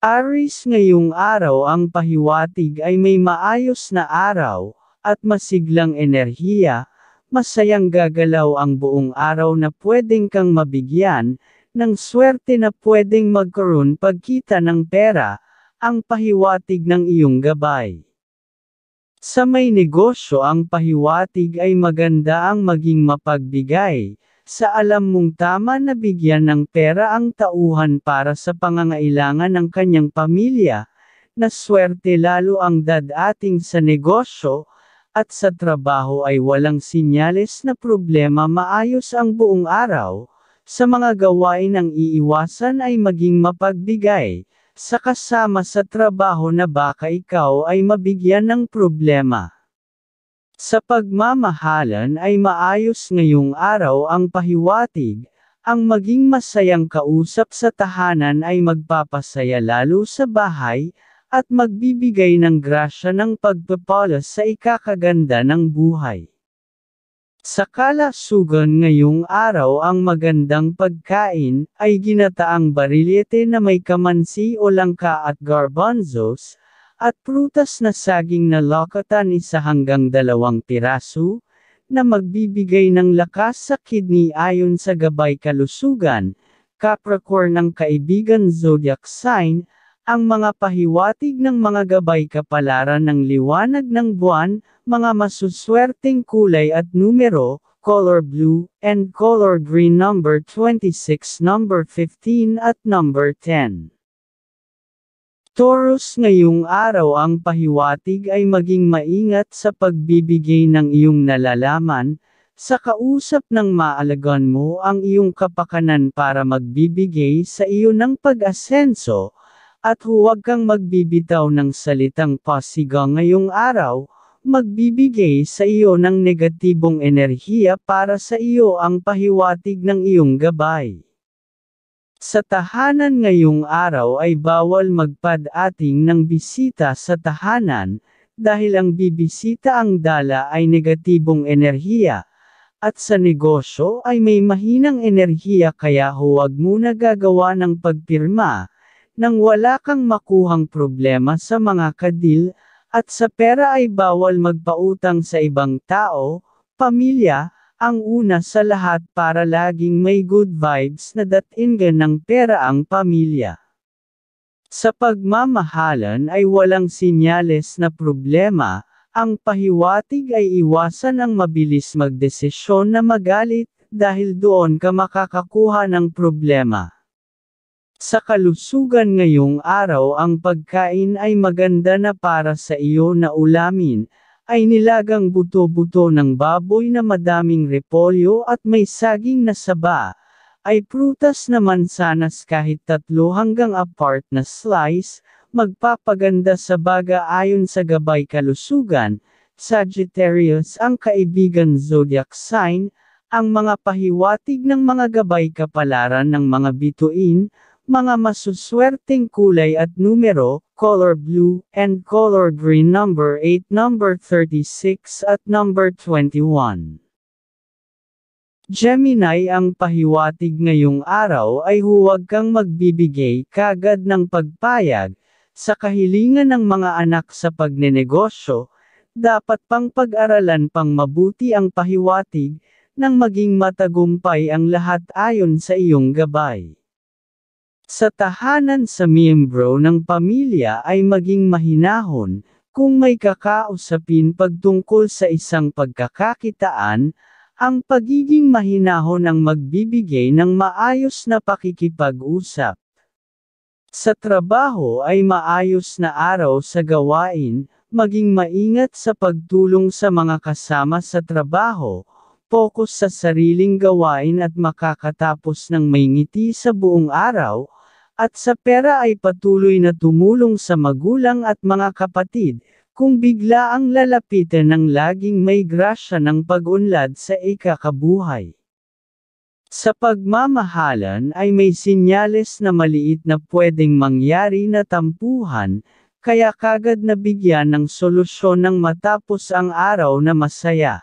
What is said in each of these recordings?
Aris ngayong araw ang pahiwatig ay may maayos na araw, at masiglang enerhiya, masayang gagalaw ang buong araw na pwedeng kang mabigyan, ng swerte na pwedeng magkaroon pagkita ng pera, ang pahiwatig ng iyong gabay. Sa may negosyo ang pahiwatig ay maganda ang maging mapagbigay, sa alam mong tama na bigyan ng pera ang tauhan para sa pangangailangan ng kanyang pamilya, na swerte lalo ang dadating sa negosyo, at sa trabaho ay walang sinyales na problema maayos ang buong araw, sa mga gawain ang iiwasan ay maging mapagbigay, sa kasama sa trabaho na baka ikaw ay mabigyan ng problema. Sa pagmamahalan ay maayos ngayong araw ang pahiwatig, ang maging masayang kausap sa tahanan ay magpapasaya lalo sa bahay, at magbibigay ng grasya ng pagpapalas sa ikakaganda ng buhay. Sa kalasugan ngayong araw ang magandang pagkain ay ginataang barilete na may kamansi o langka at garbanzos, at prutas na saging na lakatan isa hanggang dalawang piraso, na magbibigay ng lakas sa kidney ayon sa gabay kalusugan, Capricorn ng kaibigan zodiac sign, ang mga pahiwatig ng mga gabay kapalaran ng liwanag ng buwan, mga masuswerteng kulay at numero, color blue, and color green number 26 number 15 at number 10. Taurus ngayong araw ang pahiwatig ay maging maingat sa pagbibigay ng iyong nalalaman, sa kausap ng maalagon mo ang iyong kapakanan para magbibigay sa iyo ng pag-asenso, at huwag kang magbibitaw ng salitang pasiga ngayong araw, magbibigay sa iyo ng negatibong enerhiya para sa iyo ang pahiwatig ng iyong gabay. Sa tahanan ngayong araw ay bawal magpadating ng bisita sa tahanan, dahil ang bibisita ang dala ay negatibong enerhiya, at sa negosyo ay may mahinang enerhiya kaya huwag muna gagawa ng pagpirma, nang wala kang makuhang problema sa mga kadil, at sa pera ay bawal magpautang sa ibang tao, pamilya, ang una sa lahat para laging may good vibes na datingan ng pera ang pamilya. Sa pagmamahalan ay walang sinyales na problema, ang pahiwatig ay iwasan ang mabilis magdesisyon na magalit dahil doon ka makakakuha ng problema. Sa kalusugan ngayong araw ang pagkain ay maganda na para sa iyo na ulamin, ay nilagang buto-buto ng baboy na madaming repolyo at may saging na saba, ay prutas na mansanas kahit tatlo hanggang apart na slice, magpapaganda sa baga ayon sa gabay kalusugan, Sagittarius ang kaibigan zodiac sign, ang mga pahiwatig ng mga gabay kapalaran ng mga bituin, mga masuswerteng kulay at numero, color blue, and color green number 8, number 36 at number 21. Gemini ang pahiwatig ngayong araw ay huwag kang magbibigay kagad ng pagpayag sa kahilingan ng mga anak sa pagnenegosyo, dapat pang pag-aralan pang mabuti ang pahiwatig nang maging matagumpay ang lahat ayon sa iyong gabay sa tahanan sa miyembro ng pamilya ay maging mahinahon, kung may kakausapin pagtungkol sa isang pagkakakitaan, ang pagiging mahinahon ang magbibigay ng maayos na pakikipag-usap. Sa trabaho ay maayos na araw sa gawain, maging maingat sa pagtulong sa mga kasama sa trabaho, focus sa sariling gawain at makakatapos ng may ngiti sa buong araw, at sa pera ay patuloy na tumulong sa magulang at mga kapatid, kung bigla ang lalapitan ng laging may grasya ng pag-unlad sa ikakabuhay. Sa pagmamahalan ay may sinyales na maliit na pwedeng mangyari na tampuhan, kaya kagad nabigyan ng solusyon ng matapos ang araw na masaya.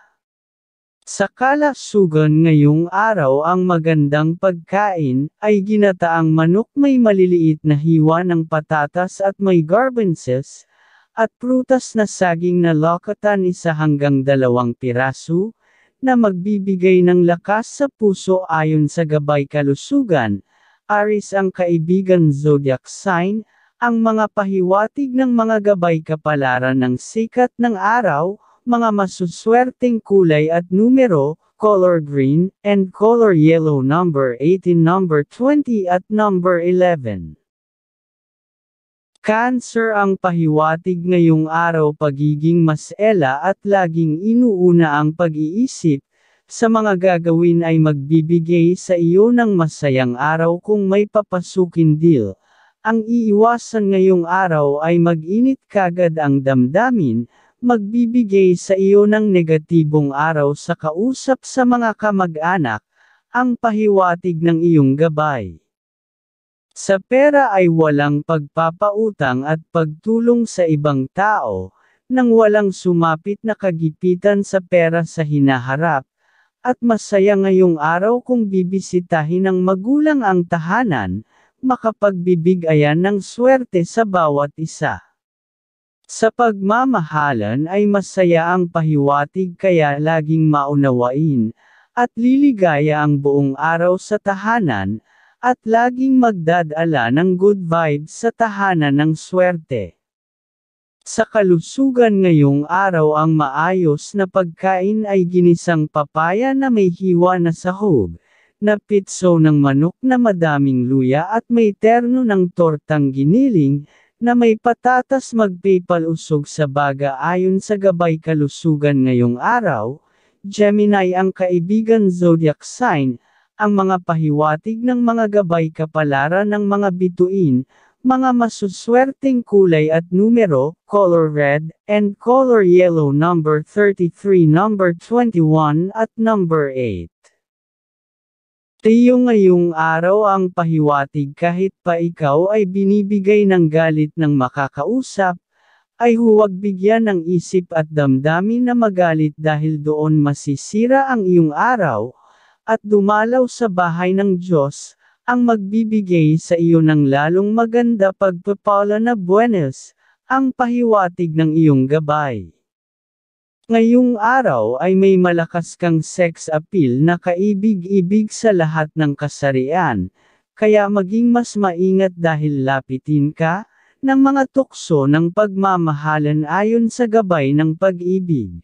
Sa kalasugan ngayong araw ang magandang pagkain, ay ginataang manok may maliliit na hiwa ng patatas at may garbances, at prutas na saging na lokatan isa hanggang dalawang piraso, na magbibigay ng lakas sa puso ayon sa gabay kalusugan. Aris ang kaibigan zodiac sign, ang mga pahiwatig ng mga gabay kapalaran ng sikat ng araw, mga masuswerteng kulay at numero, color green, and color yellow number 18 number 20 at number 11. Cancer ang pahiwatig ngayong araw pagiging mas ela at laging inuuna ang pag-iisip, sa mga gagawin ay magbibigay sa iyo ng masayang araw kung may papasukin deal. Ang iiwasan ngayong araw ay mag-init kagad ang damdamin, magbibigay sa iyo ng negatibong araw sa kausap sa mga kamag-anak, ang pahiwatig ng iyong gabay. Sa pera ay walang pagpapautang at pagtulong sa ibang tao, nang walang sumapit na kagipitan sa pera sa hinaharap, at masaya ngayong araw kung bibisitahin ng magulang ang tahanan, makapagbibigayan ng swerte sa bawat isa. Sa pagmamahalan ay masaya ang pahiwatig kaya laging maunawain, at liligaya ang buong araw sa tahanan, at laging magdadala ng good vibes sa tahanan ng swerte. Sa kalusugan ngayong araw ang maayos na pagkain ay ginisang papaya na may hiwa na sahog, na pitso ng manok na madaming luya at may terno ng tortang giniling, na may patatas magpipalusog sa baga ayon sa gabay kalusugan ngayong araw, Gemini ang kaibigan zodiac sign, ang mga pahiwatig ng mga gabay kapalaran ng mga bituin, mga masuswerteng kulay at numero, color red, and color yellow number 33 number 21 at number 8. Iyo ngayong araw ang pahiwatig kahit pa ikaw ay binibigay ng galit ng makakausap, ay huwag bigyan ng isip at damdamin na magalit dahil doon masisira ang iyong araw, at dumalaw sa bahay ng Diyos, ang magbibigay sa iyo ng lalong maganda pagpapala na buenas, ang pahiwatig ng iyong gabay. Ngayong araw ay may malakas kang sex appeal na kaibig-ibig sa lahat ng kasarian, kaya maging mas maingat dahil lapitin ka ng mga tukso ng pagmamahalan ayon sa gabay ng pag-ibig.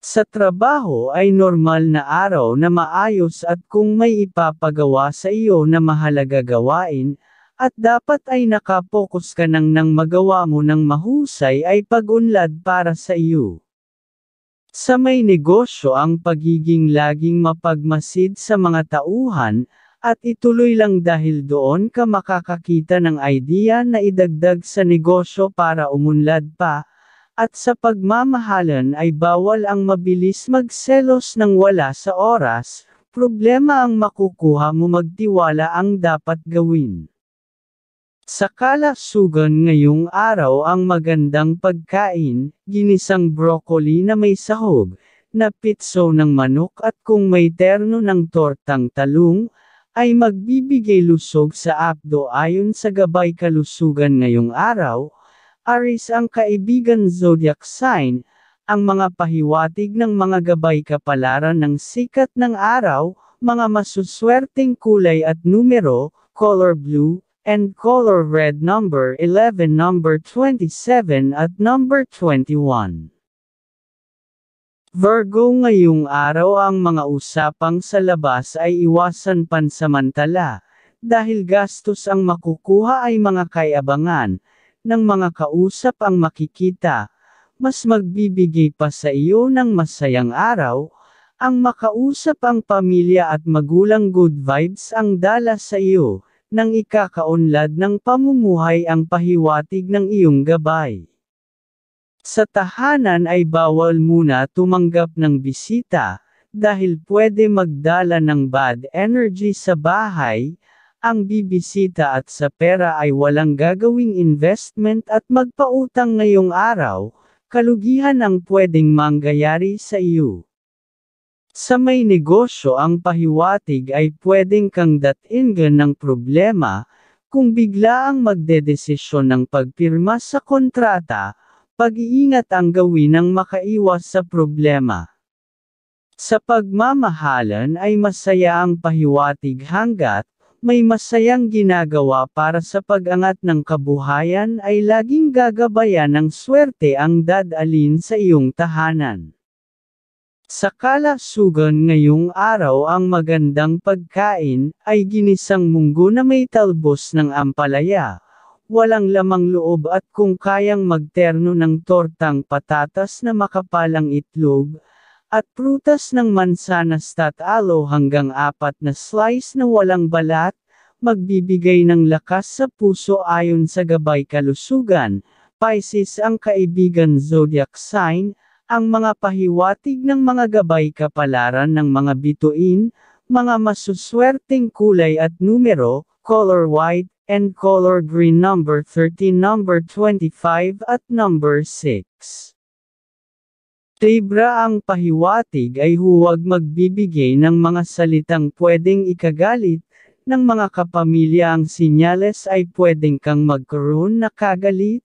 Sa trabaho ay normal na araw na maayos at kung may ipapagawa sa iyo na mahalaga gawain, at dapat ay nakapokus ka nang nang magawa mo ng mahusay ay pag-unlad para sa iyo. Sa may negosyo ang pagiging laging mapagmasid sa mga tauhan, at ituloy lang dahil doon ka makakakita ng idea na idagdag sa negosyo para umunlad pa, at sa pagmamahalan ay bawal ang mabilis magselos ng wala sa oras, problema ang makukuha mo magtiwala ang dapat gawin. Sa kalasugan ngayong araw ang magandang pagkain, ginisang broccoli na may sahog, na pitso ng manok at kung may terno ng tortang talong, ay magbibigay lusog sa abdo ayon sa gabay kalusugan ngayong araw. Aris ang kaibigan zodiac sign, ang mga pahiwatig ng mga gabay kapalaran ng sikat ng araw, mga masuswerteng kulay at numero, color blue, and color red number 11 number 27 at number 21. Virgo ngayong araw ang mga usapang sa labas ay iwasan pansamantala, dahil gastos ang makukuha ay mga kayabangan, ng mga kausap ang makikita, mas magbibigay pa sa iyo ng masayang araw, ang makausap ang pamilya at magulang good vibes ang dala sa iyo, nang ikakaunlad ng pamumuhay ang pahiwatig ng iyong gabay. Sa tahanan ay bawal muna tumanggap ng bisita, dahil pwede magdala ng bad energy sa bahay, ang bibisita at sa pera ay walang gagawing investment at magpautang ngayong araw, kalugihan ang pwedeng mangyayari sa iyo. Sa may negosyo ang pahiwatig ay pwedeng kang datin ng problema, kung bigla ang magdedesisyon ng pagpirma sa kontrata, pag-iingat ang gawin ng makaiwas sa problema. Sa pagmamahalan ay masaya ang pahiwatig hanggat, may masayang ginagawa para sa pag-angat ng kabuhayan ay laging gagabayan ng swerte ang dadalin sa iyong tahanan. Sa kalasugan ngayong araw ang magandang pagkain, ay ginisang munggo na may talbos ng ampalaya, walang lamang loob at kung kayang magterno ng tortang patatas na makapalang itlog, at prutas ng mansanas tatalo hanggang apat na slice na walang balat, magbibigay ng lakas sa puso ayon sa gabay kalusugan, Pisces ang kaibigan zodiac sign, ang mga pahiwatig ng mga gabay kapalaran ng mga bituin, mga masuswerteng kulay at numero, color white, and color green number 13 number 25 at number 6. Libra ang pahiwatig ay huwag magbibigay ng mga salitang pwedeng ikagalit, ng mga kapamilya ang sinyales ay pwedeng kang magkaroon na kagalit,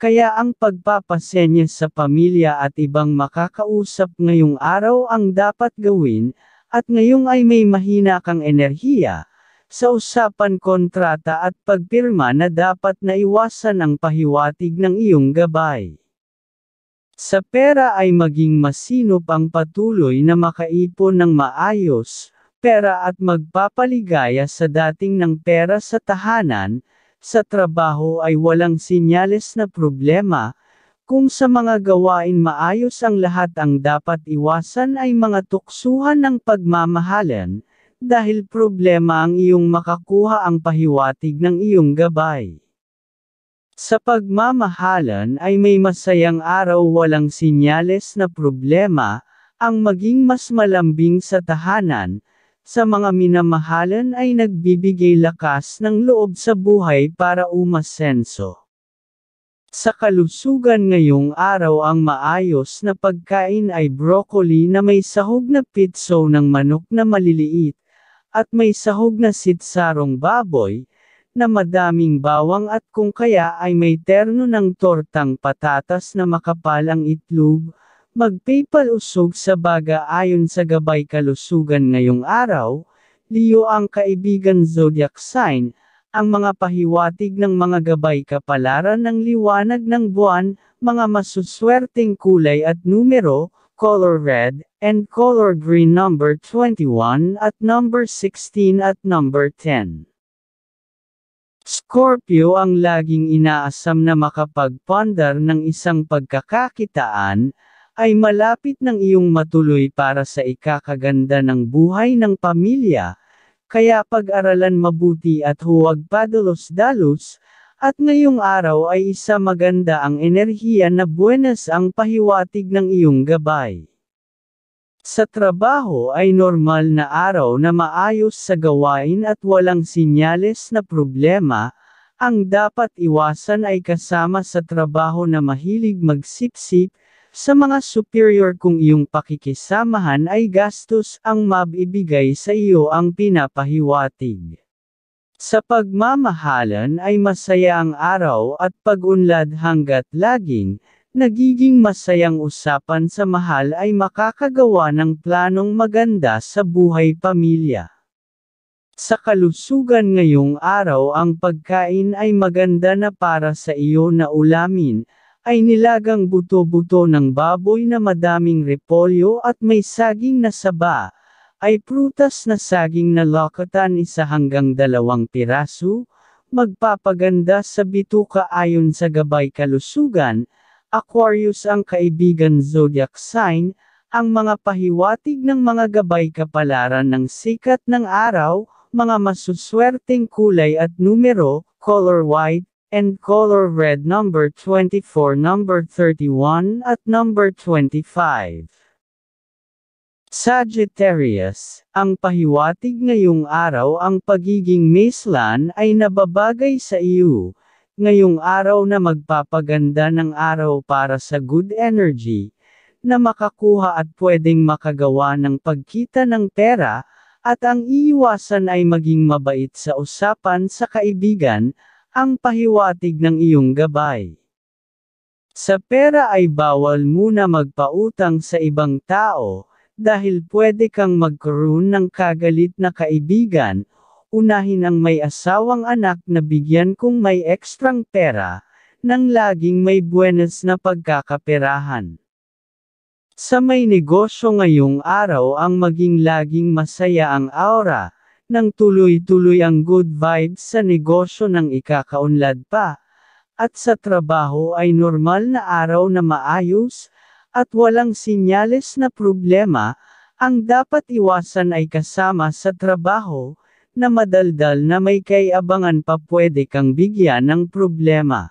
kaya ang pagpapasenya sa pamilya at ibang makakausap ngayong araw ang dapat gawin, at ngayong ay may mahina kang enerhiya, sa usapan kontrata at pagpirma na dapat naiwasan ang pahiwatig ng iyong gabay. Sa pera ay maging masinop ang patuloy na makaipon ng maayos, pera at magpapaligaya sa dating ng pera sa tahanan, sa trabaho ay walang sinyales na problema, kung sa mga gawain maayos ang lahat ang dapat iwasan ay mga tuksuhan ng pagmamahalan, dahil problema ang iyong makakuha ang pahiwatig ng iyong gabay. Sa pagmamahalan ay may masayang araw walang sinyales na problema, ang maging mas malambing sa tahanan, sa mga minamahalan ay nagbibigay lakas ng loob sa buhay para umasenso. Sa kalusugan ngayong araw ang maayos na pagkain ay broccoli na may sahog na pitso ng manok na maliliit, at may sahog na sitsarong baboy, na madaming bawang at kung kaya ay may terno ng tortang patatas na makapal ang itlog, Magpipal usog sa baga ayon sa gabay kalusugan ngayong araw, Leo ang kaibigan zodiac sign, ang mga pahiwatig ng mga gabay kapalaran ng liwanag ng buwan, mga masuswerteng kulay at numero, color red, and color green number 21 at number 16 at number 10. Scorpio ang laging inaasam na makapagpondar ng isang pagkakakitaan, ay malapit ng iyong matuloy para sa ikakaganda ng buhay ng pamilya, kaya pag-aralan mabuti at huwag padalos-dalos, at ngayong araw ay isa maganda ang enerhiya na buenas ang pahiwatig ng iyong gabay. Sa trabaho ay normal na araw na maayos sa gawain at walang sinyales na problema, ang dapat iwasan ay kasama sa trabaho na mahilig magsipsip, sa mga superior kung iyong pakikisamahan ay gastos ang mabibigay sa iyo ang pinapahiwatig. Sa pagmamahalan ay masaya ang araw at pag-unlad hanggat laging, nagiging masayang usapan sa mahal ay makakagawa ng planong maganda sa buhay pamilya. Sa kalusugan ngayong araw ang pagkain ay maganda na para sa iyo na ulamin, ay nilagang buto-buto ng baboy na madaming repolyo at may saging na saba, ay prutas na saging na lakatan isa hanggang dalawang piraso, magpapaganda sa bituka ayon sa gabay kalusugan, Aquarius ang kaibigan zodiac sign, ang mga pahiwatig ng mga gabay kapalaran ng sikat ng araw, mga masuswerteng kulay at numero, color white, and color red number 24, number 31 at number 25. Sagittarius, ang pahiwatig ngayong araw ang pagiging mislan ay nababagay sa iyo, ngayong araw na magpapaganda ng araw para sa good energy, na makakuha at pwedeng makagawa ng pagkita ng pera, at ang iiwasan ay maging mabait sa usapan sa kaibigan, ang pahiwatig ng iyong gabay. Sa pera ay bawal muna magpautang sa ibang tao, dahil pwede kang magkaroon ng kagalit na kaibigan, unahin ang may asawang anak na bigyan kung may ekstrang pera, nang laging may buenas na pagkakaperahan. Sa may negosyo ngayong araw ang maging laging masaya ang aura, nang tuloy-tuloy ang good vibes sa negosyo ng ikakaunlad pa, at sa trabaho ay normal na araw na maayos, at walang sinyales na problema, ang dapat iwasan ay kasama sa trabaho, na madaldal na may kaiabangan pa pwede kang bigyan ng problema.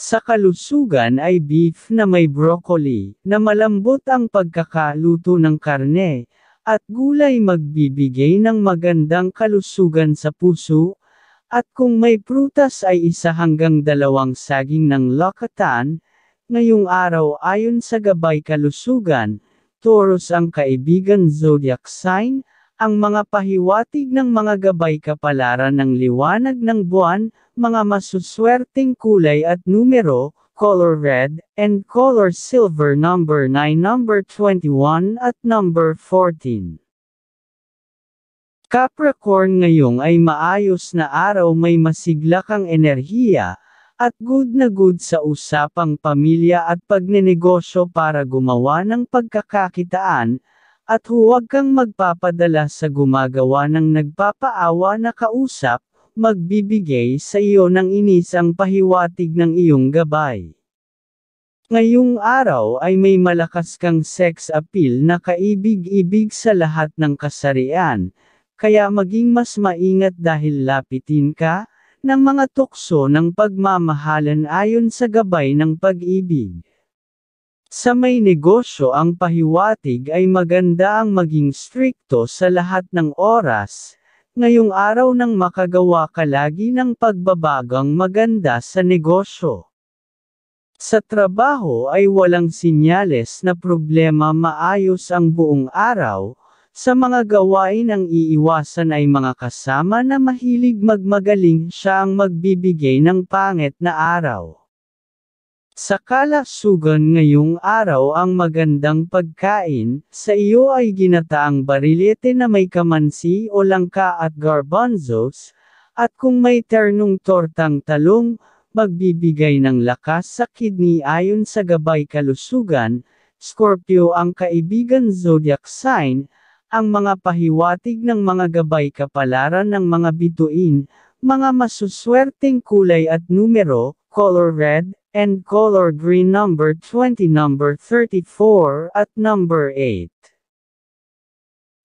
Sa kalusugan ay beef na may broccoli, na malambot ang pagkakaluto ng karne, at gulay magbibigay ng magandang kalusugan sa puso, at kung may prutas ay isa hanggang dalawang saging ng lakatan, ngayong araw ayon sa gabay kalusugan, Taurus ang kaibigan zodiac sign, ang mga pahiwatig ng mga gabay kapalaran ng liwanag ng buwan, mga masuswerteng kulay at numero, color red, and color silver number 9, number 21 at number 14. Capricorn ngayong ay maayos na araw may masigla kang enerhiya, at good na good sa usapang pamilya at pagnenegosyo para gumawa ng pagkakakitaan, at huwag kang magpapadala sa gumagawa ng nagpapaawa na kausap, magbibigay sa iyo ng inisang pahiwatig ng iyong gabay. Ngayong araw ay may malakas kang sex appeal na kaibig-ibig sa lahat ng kasarian, kaya maging mas maingat dahil lapitin ka ng mga tukso ng pagmamahalan ayon sa gabay ng pag-ibig. Sa may negosyo ang pahiwatig ay maganda ang maging strikto sa lahat ng oras, ngayong araw nang makagawa ka lagi ng pagbabagang maganda sa negosyo. Sa trabaho ay walang sinyales na problema maayos ang buong araw, sa mga gawain ang iiwasan ay mga kasama na mahilig magmagaling siya ang magbibigay ng pangit na araw. Sa kalasugan ngayong araw ang magandang pagkain, sa iyo ay ginataang barilete na may kamansi o langka at garbanzos, at kung may ternong tortang talong, magbibigay ng lakas sa kidney ayon sa gabay kalusugan, Scorpio ang kaibigan zodiac sign, ang mga pahiwatig ng mga gabay kapalaran ng mga bituin, mga masuswerteng kulay at numero, color red, and color green number 20 number 34 at number 8.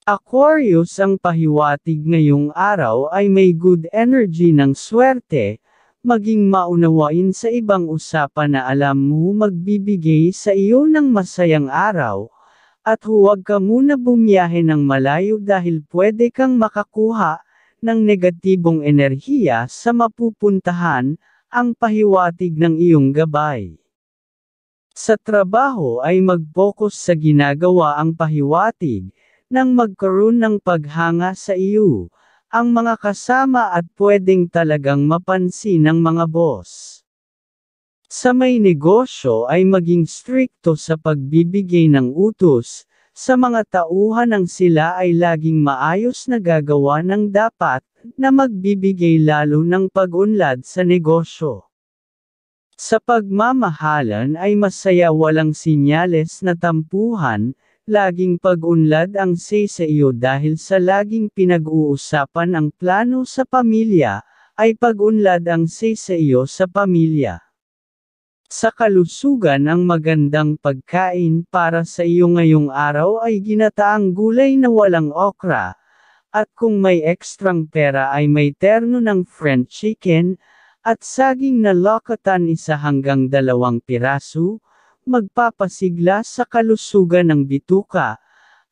Aquarius ang pahiwatig ngayong araw ay may good energy ng swerte, maging maunawain sa ibang usapan na alam mo magbibigay sa iyo ng masayang araw, at huwag ka muna bumiyahe ng malayo dahil pwede kang makakuha ng negatibong enerhiya sa mapupuntahan, ang pahiwatig ng iyong gabay. Sa trabaho ay mag-focus sa ginagawa ang pahiwatig, nang magkaroon ng paghanga sa iyo, ang mga kasama at pwedeng talagang mapansin ng mga boss. Sa may negosyo ay maging strikto sa pagbibigay ng utos, sa mga tauhan ng sila ay laging maayos na gagawa ng dapat, na magbibigay lalo ng pag-unlad sa negosyo. Sa pagmamahalan ay masaya walang sinyales na tampuhan, laging pag-unlad ang say sa iyo dahil sa laging pinag-uusapan ang plano sa pamilya, ay pag-unlad ang say sa iyo sa pamilya. Sa kalusugan ang magandang pagkain para sa iyo ngayong araw ay ginataang gulay na walang okra, at kung may ekstrang pera ay may terno ng French chicken, at saging na lokotan isa hanggang dalawang piraso, magpapasigla sa kalusugan ng bituka.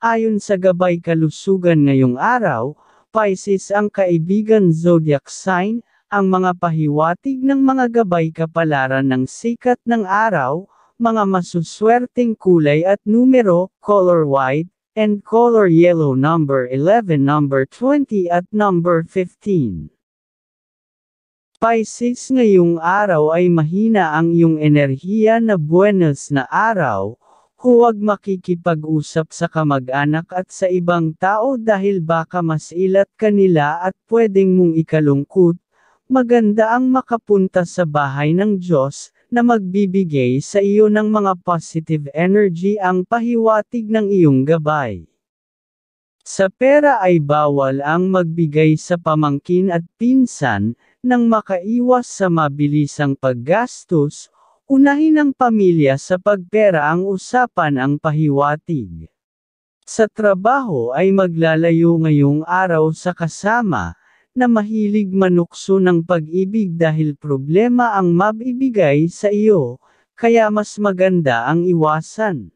Ayon sa gabay kalusugan ngayong araw, Pisces ang kaibigan zodiac sign, ang mga pahiwatig ng mga gabay kapalaran ng sikat ng araw, mga masuswerteng kulay at numero, color white, and color yellow number 11 number 20 at number 15. Pisces ngayong araw ay mahina ang iyong enerhiya na buenos na araw, huwag makikipag-usap sa kamag-anak at sa ibang tao dahil baka masilat kanila at pwedeng mong ikalungkot, maganda ang makapunta sa bahay ng Diyos, na magbibigay sa iyo ng mga positive energy ang pahiwatig ng iyong gabay. Sa pera ay bawal ang magbigay sa pamangkin at pinsan, nang makaiwas sa mabilisang paggastos, unahin ang pamilya sa pagpera ang usapan ang pahiwatig. Sa trabaho ay maglalayo ngayong araw sa kasama, na mahilig manukso ng pag-ibig dahil problema ang mabibigay sa iyo, kaya mas maganda ang iwasan.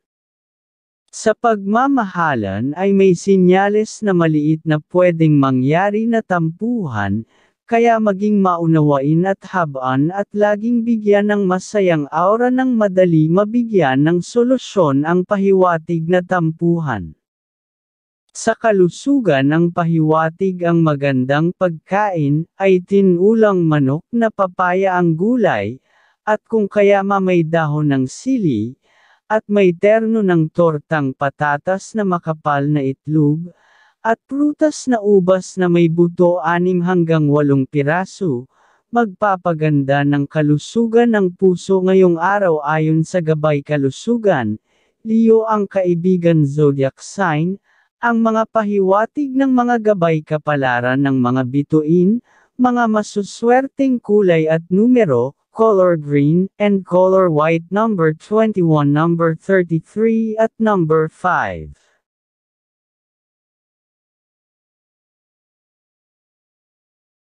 Sa pagmamahalan ay may sinyales na maliit na pwedeng mangyari na tampuhan, kaya maging maunawain at habaan at laging bigyan ng masayang aura ng madali mabigyan ng solusyon ang pahiwatig na tampuhan. Sa kalusugan ng pahiwatig ang magandang pagkain, ay tinulang manok na papaya ang gulay, at kung kaya may dahon ng sili, at may terno ng tortang patatas na makapal na itlog, at prutas na ubas na may buto 6 hanggang 8 piraso, magpapaganda ng kalusugan ng puso ngayong araw ayon sa Gabay Kalusugan, Leo ang kaibigan zodiac sign, ang mga pahiwatig ng mga gabay kapalaran ng mga bituin, mga masuswerteng kulay at numero, color green, and color white number 21 number 33 at number 5.